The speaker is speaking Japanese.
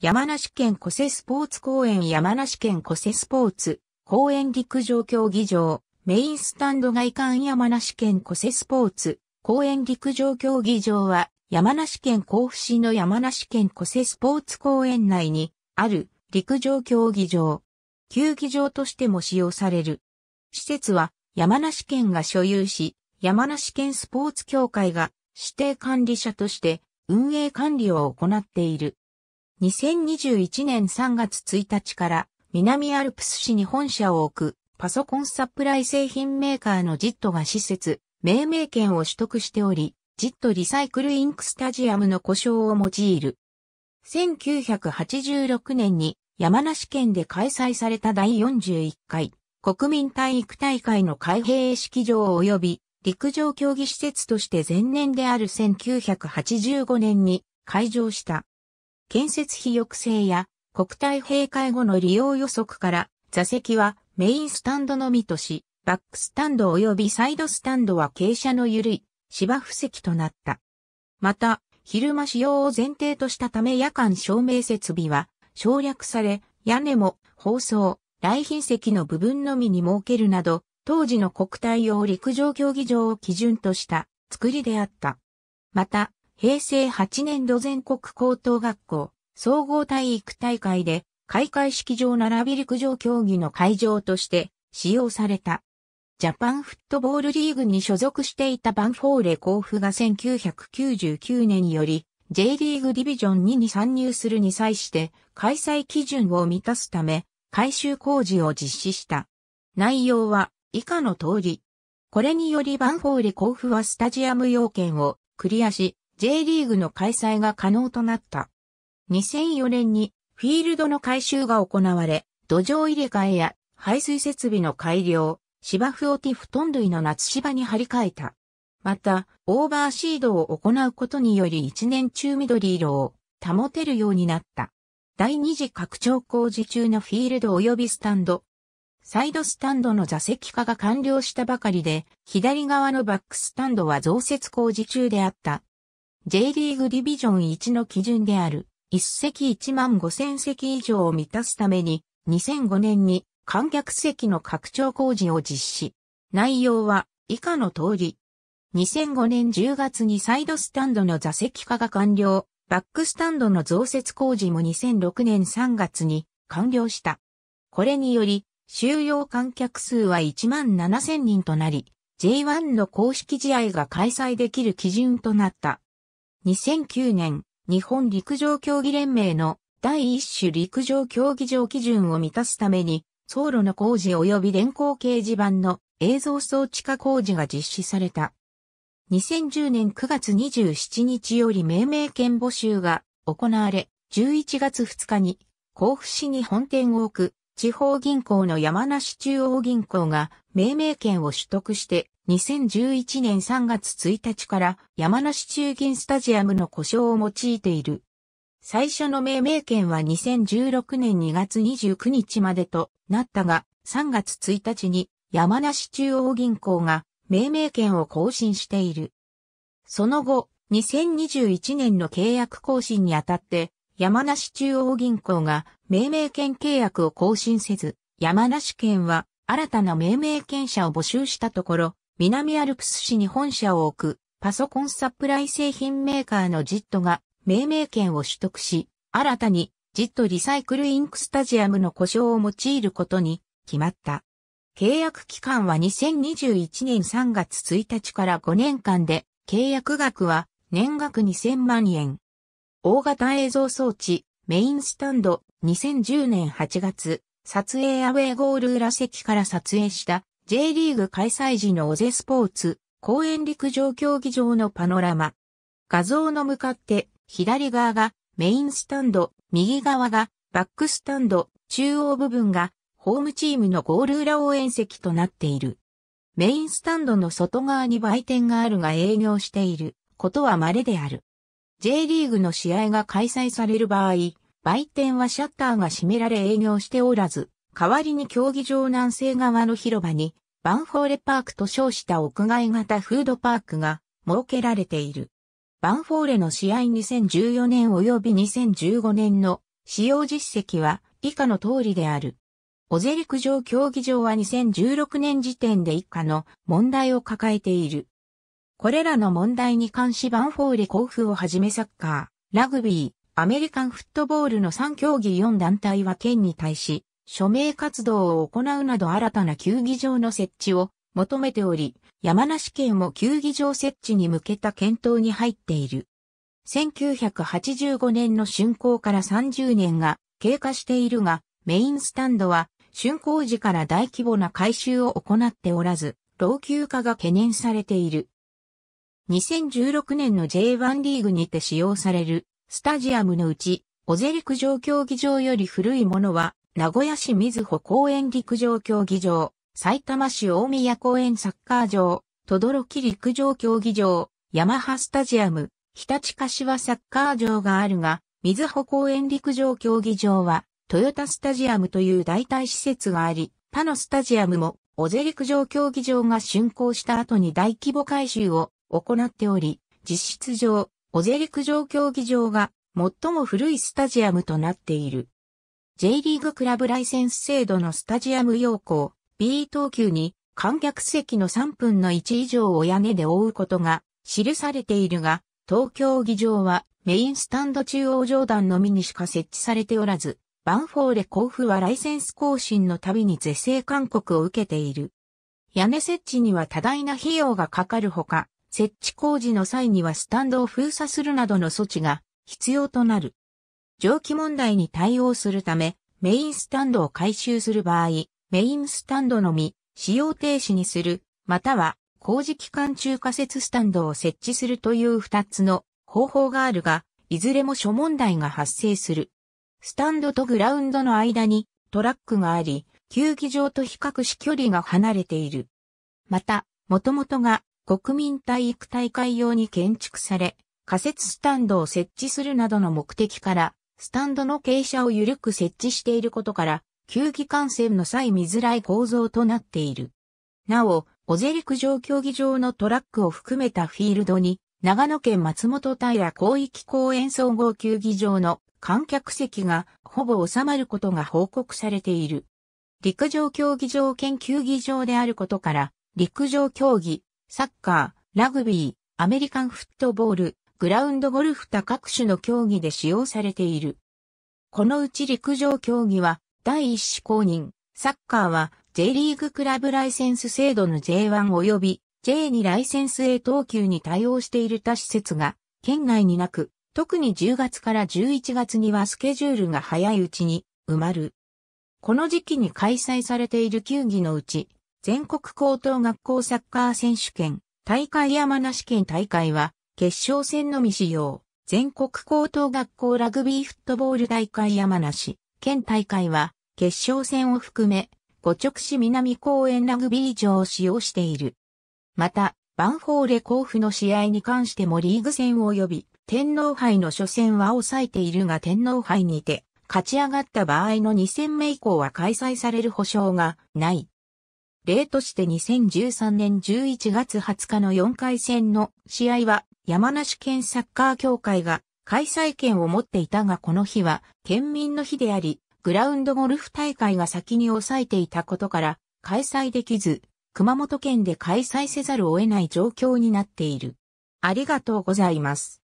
山梨県古瀬スポーツ公園山梨県古瀬スポーツ公園陸上競技場メインスタンド外観山梨県古瀬スポーツ公園陸上競技場は山梨県甲府市の山梨県古瀬スポーツ公園内にある陸上競技場球技場としても使用される施設は山梨県が所有し山梨県スポーツ協会が指定管理者として運営管理を行っている。2021年3月1日から南アルプス市に本社を置くパソコンサプライ製品メーカーのジットが施設、命名権を取得しており、ジットリサイクルインクスタジアムの故障を用いる。1986年に山梨県で開催された第41回国民体育大会の開閉式場及び陸上競技施設として前年である1985年に開場した。建設費抑制や国体閉会後の利用予測から座席はメインスタンドのみとし、バックスタンド及びサイドスタンドは傾斜の緩い芝生席となった。また、昼間使用を前提としたため夜間照明設備は省略され、屋根も放送、来賓席の部分のみに設けるなど、当時の国体用陸上競技場を基準とした作りであった。また、平成8年度全国高等学校総合体育大会で開会式場並び陸上競技の会場として使用された。ジャパンフットボールリーグに所属していたバンフォーレ甲府が1999年より J リーグディビジョン2に参入するに際して開催基準を満たすため改修工事を実施した。内容は以下の通り。これによりバンフォーレ甲府はスタジアム要件をクリアし、J リーグの開催が可能となった。2004年にフィールドの改修が行われ、土壌入れ替えや排水設備の改良、芝生をティフトン類の夏芝に張り替えた。また、オーバーシードを行うことにより一年中緑色を保てるようになった。第二次拡張工事中のフィールド及びスタンド。サイドスタンドの座席化が完了したばかりで、左側のバックスタンドは増設工事中であった。J リーグディビジョン1の基準である、1席1万5000席以上を満たすために、2005年に観客席の拡張工事を実施。内容は以下の通り。2005年10月にサイドスタンドの座席化が完了、バックスタンドの増設工事も2006年3月に完了した。これにより、収容観客数は1万7000人となり、J1 の公式試合が開催できる基準となった。2009年、日本陸上競技連盟の第一種陸上競技場基準を満たすために、走路の工事及び電光掲示板の映像装置化工事が実施された。2010年9月27日より命名権募集が行われ、11月2日に甲府市に本店を置く地方銀行の山梨中央銀行が命名権を取得して2011年3月1日から山梨中銀スタジアムの故障を用いている。最初の命名権は2016年2月29日までとなったが、3月1日に山梨中央銀行が命名権を更新している。その後、2021年の契約更新にあたって、山梨中央銀行が命名権契約を更新せず、山梨県は新たな命名権者を募集したところ、南アルプス市に本社を置くパソコンサプライ製品メーカーのジットが命名権を取得し、新たにジットリサイクルインクスタジアムの故障を用いることに決まった。契約期間は2021年3月1日から5年間で、契約額は年額2000万円。大型映像装置、メインスタンド、2010年8月、撮影アウェイゴール裏席から撮影した J リーグ開催時のオゼスポーツ、公園陸上競技場のパノラマ。画像の向かって左側がメインスタンド、右側がバックスタンド、中央部分がホームチームのゴール裏応援席となっている。メインスタンドの外側に売店があるが営業していることは稀である。J リーグの試合が開催される場合、売店はシャッターが閉められ営業しておらず、代わりに競技場南西側の広場に、バンフォーレパークと称した屋外型フードパークが設けられている。バンフォーレの試合2014年及び2015年の使用実績は以下の通りである。オゼ陸上競技場は2016年時点で以下の問題を抱えている。これらの問題に関しバンフォーレ交付をはじめサッカー、ラグビー、アメリカンフットボールの3競技4団体は県に対し、署名活動を行うなど新たな球技場の設置を求めており、山梨県も球技場設置に向けた検討に入っている。1985年の竣工から30年が経過しているが、メインスタンドは竣工時から大規模な改修を行っておらず、老朽化が懸念されている。2016年の J1 リーグにて使用されるスタジアムのうち、オゼ陸上競技場より古いものは名古屋市水穂公園陸上競技場、埼玉市大宮公園サッカー場、等々力陸上競技場、ヤマハスタジアム、日立柏サッカー場があるが、水穂公園陸上競技場は、トヨタスタジアムという代替施設があり、他のスタジアムも、尾瀬陸上競技場が竣工した後に大規模改修を行っており、実質上、尾瀬陸上競技場が最も古いスタジアムとなっている。J リーグクラブライセンス制度のスタジアム要項 B 等級に観客席の3分の1以上を屋根で覆うことが記されているが、東京議場はメインスタンド中央上段のみにしか設置されておらず、バンフォーレ甲府はライセンス更新のたびに是正勧告を受けている。屋根設置には多大な費用がかかるほか、設置工事の際にはスタンドを封鎖するなどの措置が必要となる。蒸気問題に対応するため、メインスタンドを回収する場合、メインスタンドのみ、使用停止にする、または、工事期間中仮設スタンドを設置するという二つの方法があるが、いずれも諸問題が発生する。スタンドとグラウンドの間にトラックがあり、球技場と比較し距離が離れている。また、元々が国民体育大会用に建築され、仮設スタンドを設置するなどの目的から、スタンドの傾斜を緩く設置していることから、球技観戦の際見づらい構造となっている。なお、小瀬陸上競技場のトラックを含めたフィールドに、長野県松本平広域公園総合球技場の観客席がほぼ収まることが報告されている。陸上競技場兼球技場であることから、陸上競技、サッカー、ラグビー、アメリカンフットボール、グラウンドゴルフ多各種の競技で使用されている。このうち陸上競技は第一子公認、サッカーは J リーグクラブライセンス制度の J1 及び J2 ライセンス A 等級に対応している他施設が県内になく、特に10月から11月にはスケジュールが早いうちに埋まる。この時期に開催されている球技のうち、全国高等学校サッカー選手権、大会山梨県大会は、決勝戦のみ使用。全国高等学校ラグビーフットボール大会山梨。県大会は、決勝戦を含め、五直市南公園ラグビー場を使用している。また、バンフォーレ甲府の試合に関してもリーグ戦及び、天皇杯の初戦は抑えているが天皇杯にて、勝ち上がった場合の2戦目以降は開催される保証がない。例として2013年11月20日の4回戦の試合は山梨県サッカー協会が開催権を持っていたがこの日は県民の日であり、グラウンドゴルフ大会が先に抑えていたことから開催できず、熊本県で開催せざるを得ない状況になっている。ありがとうございます。